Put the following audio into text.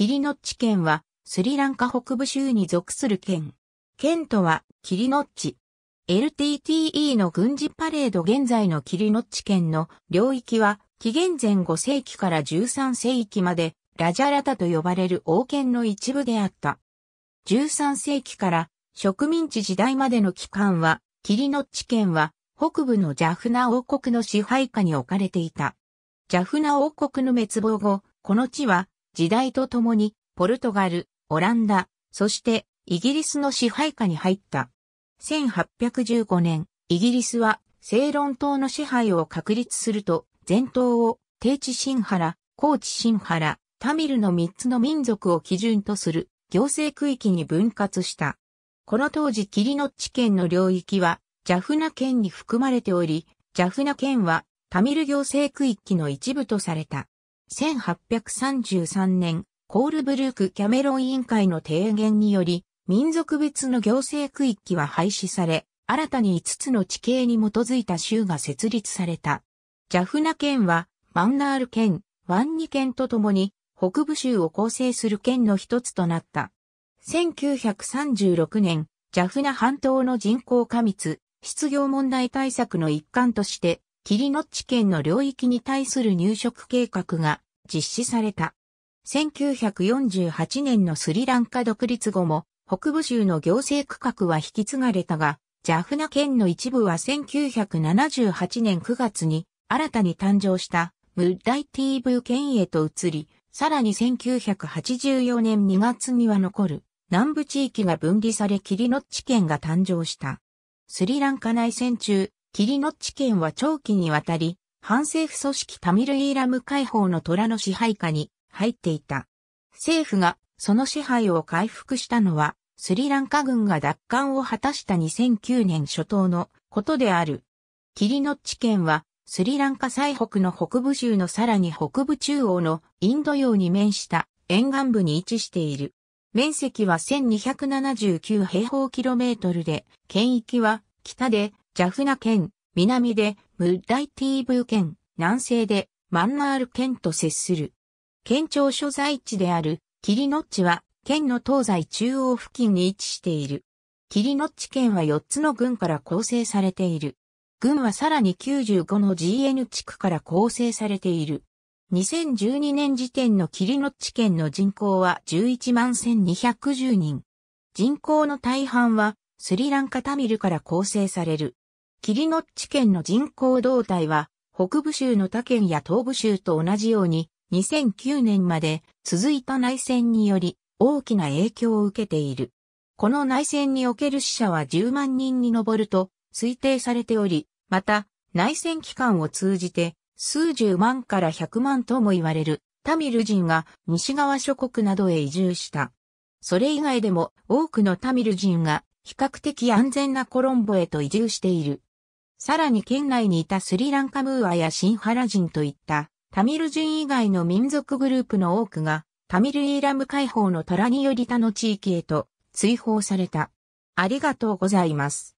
キリノッチ県は、スリランカ北部州に属する県。県とは、キリノッチ。LTTE の軍事パレード現在のキリノッチ県の領域は、紀元前5世紀から13世紀まで、ラジャラタと呼ばれる王権の一部であった。13世紀から植民地時代までの期間は、キリノッチ県は北部のジャフナ王国の支配下に置かれていた。ジャフナ王国の滅亡後、この地は時代とともに、ポルトガル、オランダ、そしてイギリスの支配下に入った。1815年、イギリスはセイロン島の支配を確立すると、全島を低地新原、高地新原、タミルの3つの民族を基準とする行政区域に分割した。この当時キリノッチ県の領域はジャフナ県に含まれており、ジャフナ県はタミル行政区域の一部とされた。1833年、コールブルーク・キャメロン委員会の提言により、民族別の行政区域は廃止され、新たに5つの地形に基づいた州が設立された。ジャフナ県は、マンナール県、ワンニ県とともに、北部州を構成する県の一つとなった。1936年、ジャフナ半島の人口過密、失業問題対策の一環として、キリノッチ県の領域に対する入植計画が実施された。1948年のスリランカ独立後も北部州の行政区画は引き継がれたが、ジャフナ県の一部は1978年9月に新たに誕生したムッダイティーブ県へと移り、さらに1984年2月には残る南部地域が分離されキリノッチ県が誕生した。スリランカ内戦中、キリノッチ県は長期にわたり、反政府組織タミル・イーラム解放の虎の支配下に入っていた。政府がその支配を回復したのは、スリランカ軍が奪還を果たした2009年初頭のことである。キリノッチ県は、スリランカ最北の北部州のさらに北部中央のインド洋に面した沿岸部に位置している。面積は1279平方キロメートルで、県域は北でジャフナ県、南でムッダイティーブー県、南西でマンナール県と接する。県庁所在地であるキリノッチは県の東西中央付近に位置している。キリノッチ県は4つの郡から構成されている。郡はさらに95の GN 地区から構成されている。2012年時点のキリノッチ県の人口は11万1210人。人口の大半はスリランカタミルから構成される。キリノッチ県の人口動態は、北部州の他県や東部州と同じように、2009年まで続いた内戦により大きな影響を受けている。この内戦における死者は10万人に上ると推定されており、また内戦期間を通じて数十万から百万とも言われるタミル人が西側諸国などへ移住した。それ以外でも多くのタミル人が比較的安全なコロンボへと移住している。さらに県内にいたスリランカムーアやシンハラ人といったタミル人以外の民族グループの多くがタミルイーラム解放の虎により他の地域へと追放された。ありがとうございます。